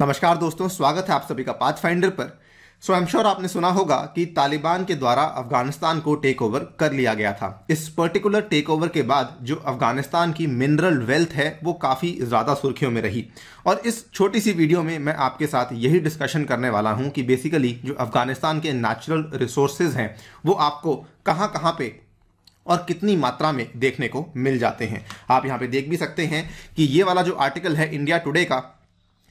नमस्कार दोस्तों स्वागत है आप सभी का पाथ फाइंडर पर सो आई एम श्योर आपने सुना होगा कि तालिबान के द्वारा अफगानिस्तान को टेक ओवर कर लिया गया था इस पर्टिकुलर टेक ओवर के बाद जो अफगानिस्तान की मिनरल वेल्थ है वो काफ़ी ज़्यादा सुर्खियों में रही और इस छोटी सी वीडियो में मैं आपके साथ यही डिस्कशन करने वाला हूँ कि बेसिकली जो अफगानिस्तान के नेचुरल रिसोर्सेज हैं वो आपको कहाँ कहाँ पे और कितनी मात्रा में देखने को मिल जाते हैं आप यहाँ पे देख भी सकते हैं कि ये वाला जो आर्टिकल है इंडिया टुडे का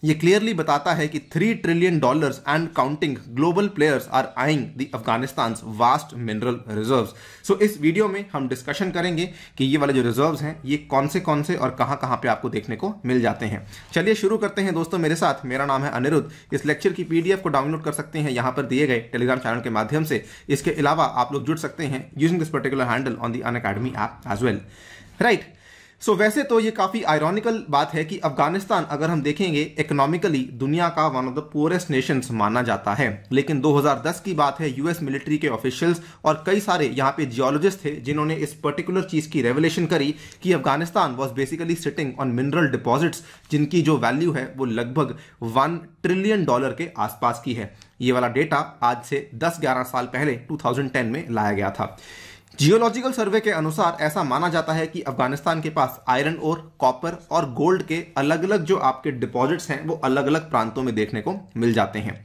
ये क्लियरली बताता है कि three trillion dollars and counting global players are eyeing the Afghanistan vast mineral reserves so इस वीडियो में हम डिस्कशन करेंगे कि ये वाले जो रिजर्व्स हैं ये कौन से कौन से और कहाँ कहां पे आपको देखने को मिल जाते हैं चलिए शुरू करते हैं दोस्तों मेरे साथ मेरा नाम है अनिरुद्ध इस लेक्चर की पीडीएफ को डाउनलोड कर सकते हैं यहां पर दिए गए टेलीग्राम चैनल के माध्यम से इसके अलावा आप लोग जुड़ सकते हैं using this particular handle on the Unacademy app as well right so so, वैसे तो ये काफ़ी आयरॉनिकल बात है कि अफगानिस्तान अगर हम देखेंगे इकोनॉमिकली दुनिया का one of the poorest nations माना जाता है लेकिन 2010 की बात है यूएस मिलिट्री के ऑफिशियल्स और कई सारे यहाँ पे जियोलॉजिस्ट थे जिन्होंने इस पर्टिकुलर चीज़ की रेवलेशन करी कि Afghanistan was basically sitting on mineral deposits जिनकी जो वैल्यू है वो लगभग वन ट्रिलियन डॉलर के आसपास की है ये वाला डेटा आज से दस ग्यारह साल पहले टू में लाया गया था जियोलॉजिकल सर्वे के अनुसार ऐसा माना जाता है कि अफगानिस्तान के पास आयरन और कॉपर और गोल्ड के अलग अलग जो आपके डिपॉजिट्स हैं वो अलग अलग प्रांतों में देखने को मिल जाते हैं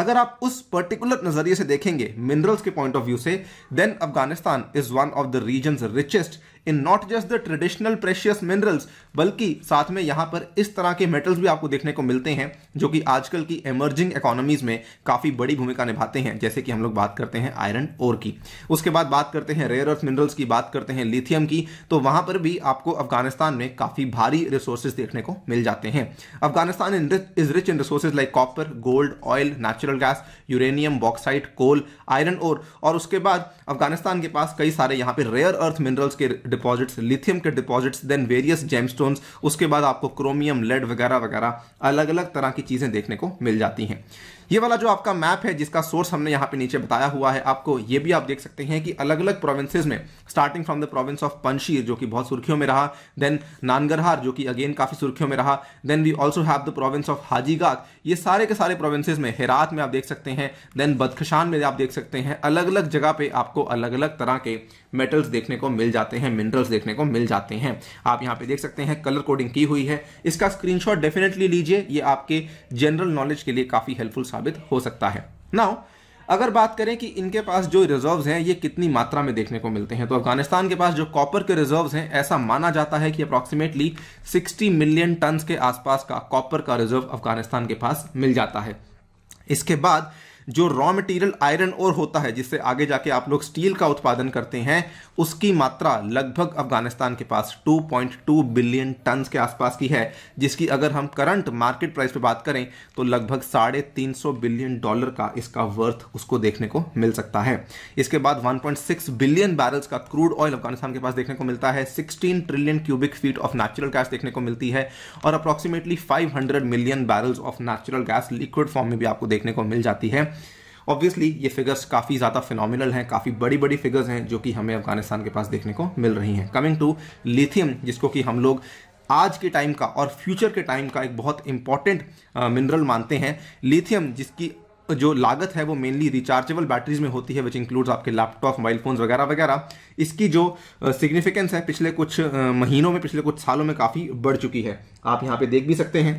अगर आप उस पर्टिकुलर नजरिए से देखेंगे मिनरल्स के पॉइंट ऑफ व्यू से then Afghanistan is one of the region richest in not just the traditional precious minerals बल्कि साथ में यहां पर इस तरह के मेटल्स भी आपको देखने को मिलते हैं जो कि आजकल की एमर्जिंग इकोनॉमीज में काफ़ी बड़ी भूमिका निभाते हैं जैसे कि हम लोग बात करते हैं आयरन ओर की उसके बाद बात करते हैं रेयर अर्थ मिनरल्स की बात करते हैं लिथियम की तो वहां पर भी आपको अफगानिस्तान में काफ़ी भारी रिसोर्सेज देखने को मिल जाते हैं Afghanistan is rich in resources like copper gold oil natural gas uranium bauxite coal iron ore और उसके बाद अफगानिस्तान के पास कई सारे यहाँ पे रेयर अर्थ मिनरल्स के डिपॉजिट्स लिथियम के डिपॉजिट्स देन वेरियस जेमस्टोन्स उसके बाद आपको क्रोमियम लेड वगैरह वगैरह अलग अलग तरह की चीज़ें देखने को मिल जाती हैं ये वाला जो आपका मैप है जिसका सोर्स हमने यहाँ पे नीचे बताया हुआ है आपको ये भी आप देख सकते हैं कि अलग अलग प्रोविंसेज में starting from the province of Panjshir जो कि बहुत सुर्खियों में रहा देन नानगरहार जो कि अगेन काफ़ी सुर्खियों में रहा then we also have the province of Hajigak ये सारे के सारे प्रोविंसेज में हेरात में आप देख सकते हैं देन बदखशान में आप देख सकते हैं अलग अलग जगह पे आपको अलग अलग तरह के मेटल्स देखने को मिल जाते हैं मिनरल्स देखने को मिल जाते हैं आप यहाँ पे देख सकते हैं कलर कोडिंग की हुई है इसका स्क्रीनशॉट डेफिनेटली लीजिए ये आपके जनरल नॉलेज के लिए काफ़ी हेल्पफुल साबित हो सकता है नाउ अगर बात करें कि इनके पास जो रिजर्व्स हैं ये कितनी मात्रा में देखने को मिलते हैं तो अफगानिस्तान के पास जो कॉपर के रिजर्व्स हैं ऐसा माना जाता है कि अप्रॉक्सीमेटली 60 मिलियन टन के आसपास का कॉपर का रिजर्व अफगानिस्तान के पास मिल जाता है इसके बाद जो रॉ मटेरियल आयरन और होता है जिससे आगे जाके आप लोग स्टील का उत्पादन करते हैं उसकी मात्रा लगभग अफगानिस्तान के पास 2.2 बिलियन टन के आसपास की है जिसकी अगर हम करंट मार्केट प्राइस पे बात करें तो लगभग साढ़े तीन बिलियन डॉलर का इसका वर्थ उसको देखने को मिल सकता है इसके बाद 1.6 बिलियन बैरल्स का क्रूड ऑयल अफगानिस्तान के पास देखने को मिलता है 16 trillion cubic feet of natural gas देखने को मिलती है और approximately five million barrels of natural gas liquid form में भी आपको देखने को मिल जाती है ऑब्वियसली ये फिगर्स काफ़ी ज़्यादा फिनोमिनल हैं काफ़ी बड़ी बड़ी फिगर्स हैं जो कि हमें अफगानिस्तान के पास देखने को मिल रही हैं कमिंग टू लिथियम जिसको कि हम लोग आज के टाइम का और फ्यूचर के टाइम का एक बहुत इंपॉर्टेंट मिनरल मानते हैं लिथियम जिसकी जो लागत है वो मेनली रिचार्जेबल बैटरीज में होती है विच इंक्लूड्स आपके लैपटॉप मोबाइल फोन्स वगैरह वगैरह इसकी जो सिग्निफिकेंस है पिछले कुछ महीनों में पिछले कुछ सालों में काफ़ी बढ़ चुकी है आप यहाँ पे देख भी सकते हैं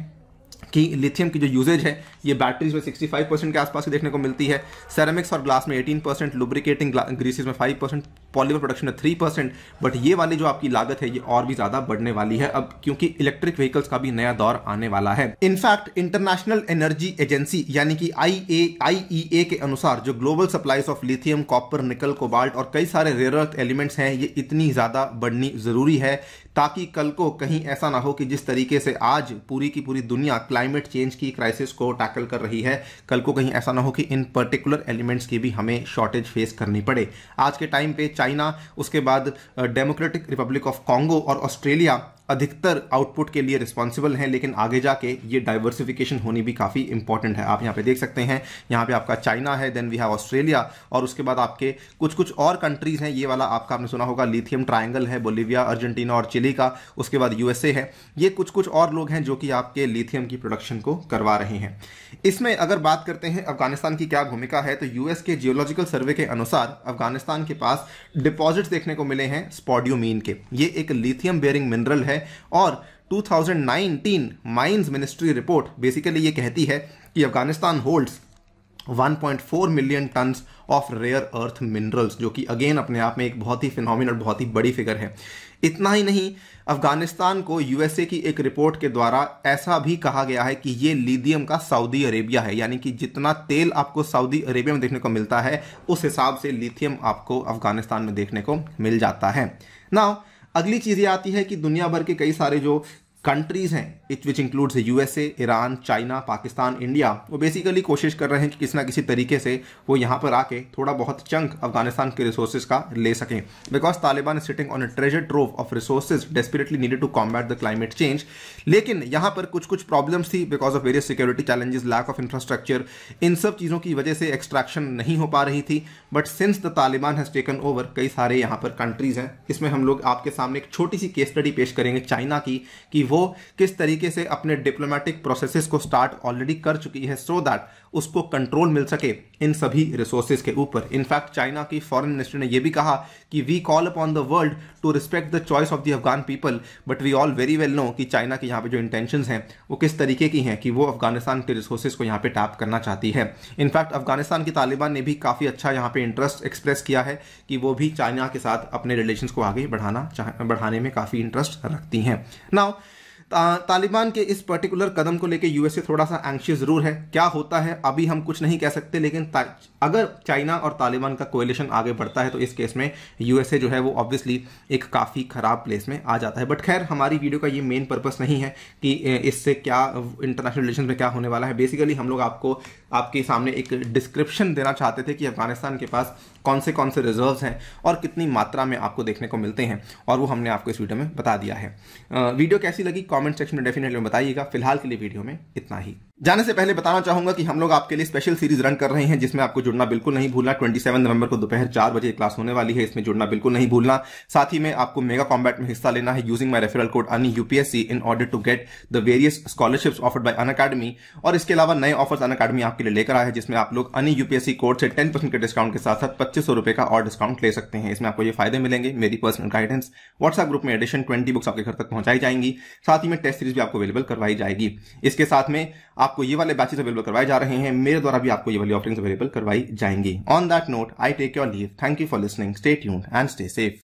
कि लिथियम की जो यूजेज है ये बैटरीज में 65 परसेंट के आसपास देखने को मिलती है सेरेमिक्स और ग्लास में 18 परसेंट लुब्रिकेटिंग ग्रीसेज में 5 परसेंट पॉलीमर प्रोडक्शन है थ्री परसेंट बट ये वाली जो आपकी लागत है ये और भी ज़्यादा बढ़ने वाली है अब क्योंकि इलेक्ट्रिक व्हीकल्स का भी नया दौर आने वाला है इनफैक्ट इंटरनेशनल एनर्जी एजेंसी यानी कि आई ए e के अनुसार जो global supplies of lithium copper nickel cobalt और कई सारे रेयर अर्थ एलिमेंट्स हैं ये इतनी ज़्यादा बढ़नी ज़रूरी है ताकि कल को कहीं ऐसा ना हो कि जिस तरीके से आज पूरी की पूरी दुनिया क्लाइमेट चेंज की क्राइसिस को टैकल कर रही है कल को कहीं ऐसा ना हो कि इन पर्टिकुलर एलिमेंट्स की भी हमें शॉर्टेज फेस करनी पड़े आज के टाइम पे चाइना उसके बाद डेमोक्रेटिक रिपब्लिक ऑफ कॉन्गो और ऑस्ट्रेलिया अधिकतर आउटपुट के लिए रिस्पॉन्सिबल हैं लेकिन आगे जाके ये डाइवर्सिफिकेशन होनी भी काफ़ी इंपॉर्टेंट है आप यहाँ पे देख सकते हैं यहाँ पे आपका चाइना है देन वी हैव ऑस्ट्रेलिया और उसके बाद आपके कुछ कुछ और कंट्रीज़ हैं ये वाला आपका आपने सुना होगा लिथियम ट्राइंगल है बोलीविया अर्जेंटीना और चिली का उसके बाद यूएसए है ये कुछ कुछ और लोग हैं जो कि आपके लिथियम की प्रोडक्शन को करवा रहे हैं इसमें अगर बात करते हैं अफगानिस्तान की क्या भूमिका है तो यूएस के जियोलॉजिकल सर्वे के अनुसार अफगानिस्तान के पास डिपॉजिट्स देखने को मिले हैं स्पॉडियोमीन के ये एक लिथियम बेयरिंग मिनरल है है और 2019 माइंस मिनिस्ट्री रिपोर्ट बेसिकली ये कहती है कि Afghanistan holds 1.4 million tons of rare earth minerals जो कि अगेन अपने आप में एक बहुत ही फिनोमिनल बहुत ही बड़ी फिगर है इतना ही नहीं अफगानिस्तान को यूएसए की एक रिपोर्ट के द्वारा ऐसा भी कहा गया है कि ये लीदियम का सऊदी अरेबिया है यानी कि जितना तेल आपको सऊदी अरेबिया में देखने को मिलता है उस हिसाब से लिथियम आपको अफगानिस्तान में देखने को मिल जाता है नाउ अगली चीज़ ये आती है कि दुनिया भर के कई सारे जो कंट्रीज़ हैं each which includes USA Iran China Pakistan India वो बेसिकली कोशिश कर रहे हैं कि किसी ना किसी तरीके से वो यहाँ पर आके थोड़ा बहुत चंक अफगानिस्तान के रिसोर्सेज का ले सकें because Taliban is sitting on a treasure trove of resources desperately needed to combat the climate change लेकिन यहाँ पर कुछ कुछ प्रॉब्लम्स थी because of various security challenges lack of infrastructure इन सब चीज़ों की वजह से एक्सट्रैक्शन नहीं हो पा रही थी but since the Taliban has taken over कई सारे यहाँ पर कंट्रीज़ हैं इसमें हम लोग आपके सामने एक छोटी सी केस स्टडी पेश करेंगे चाइना की कि वो किस तरीके से अपने डिप्लोमेटिक प्रोसेसेस को स्टार्ट ऑलरेडी कर चुकी है सो so दैट उसको कंट्रोल मिल सके इन सभी रिसोर्सेज के ऊपर इनफैक्ट चाइना की फॉरेन मिनिस्टर ने यह भी कहा कि we call upon the world to respect the choice of the Afghan people but we all very well know कि चाइना की यहाँ पे जो इंटेंशन हैं वो किस तरीके की हैं कि वो अफगानिस्तान के रिसोर्सेज को यहाँ पे टैप करना चाहती है इनफैक्ट अफगानिस्तान के तालिबान ने भी काफ़ी अच्छा यहाँ पे इंटरेस्ट एक्सप्रेस किया है कि वो भी चाइना के साथ अपने रिलेशन को आगे बढ़ाना बढ़ाने में काफ़ी इंटरेस्ट रखती हैं नाउ तालिबान के इस पर्टिकुलर कदम को लेकर यूएसए थोड़ा सा एंक्शियस ज़रूर है क्या होता है अभी हम कुछ नहीं कह सकते लेकिन अगर चाइना और तालिबान का कोलेशन आगे बढ़ता है तो इस केस में यूएसए जो है वो ऑब्वियसली एक काफ़ी ख़राब प्लेस में आ जाता है बट खैर हमारी वीडियो का ये मेन पर्पज़ नहीं है कि इससे क्या इंटरनेशनल रिलेशन में क्या होने वाला है बेसिकली हम लोग आपको आपके सामने एक डिस्क्रिप्शन देना चाहते थे कि अफगानिस्तान के पास कौन से कौन से रिजर्व्स हैं और कितनी मात्रा में आपको देखने को मिलते हैं और वो हमने आपको इस वीडियो में बता दिया है वीडियो कैसी लगी कमेंट सेक्शन में डेफिनेटली बताइएगा फिलहाल के लिए वीडियो में इतना ही जाने से पहले बताना चाहूंगा कि हम लोग आपके लिए स्पेशल सीरीज रन कर रहे हैं जिसमें आपको जुड़ना बिल्कुल नहीं भूलना 27 नवंबर को दोपहर चार बजे क्लास होने वाली है इसमें जुड़ना बिल्कुल नहीं भूलना साथ ही में आपको मेगा कॉम्बैट में हिस्सा लेना है using my referral code un UPSC in order to get the various scholarship offered by Unacademy और इसके अलावा नए ऑफर्स अन अकाडमी आपके लिए लेकर आया है जिसमें आप लोग अन यूपीएससी कोड से टेन परसेंट के डिस्काउंट के साथ साथ पच्चीस सौ का और डिस्काउंट ले सकते हैं इसमें आपको ये फायदे मिलेंगे मेरी पर्सनल गाइडेंस व्हाट्सएप ग्रुप में एडिशन ट्वेंटी बुक्स आपके घर तक पहुंचाई जाएंगी साथ ही में टेस्ट सीरीज भी आपको अवेलेबल करवाई जाएगी इसके साथ में आप आपको ये वाले बैचेस अवेलेबल करवाए जा रहे हैं मेरे द्वारा भी आपको ये वाली ऑफरिंग्स अवेलेबल करवाई जाएंगी on that note I take your leave thank you for listening stay tuned and stay safe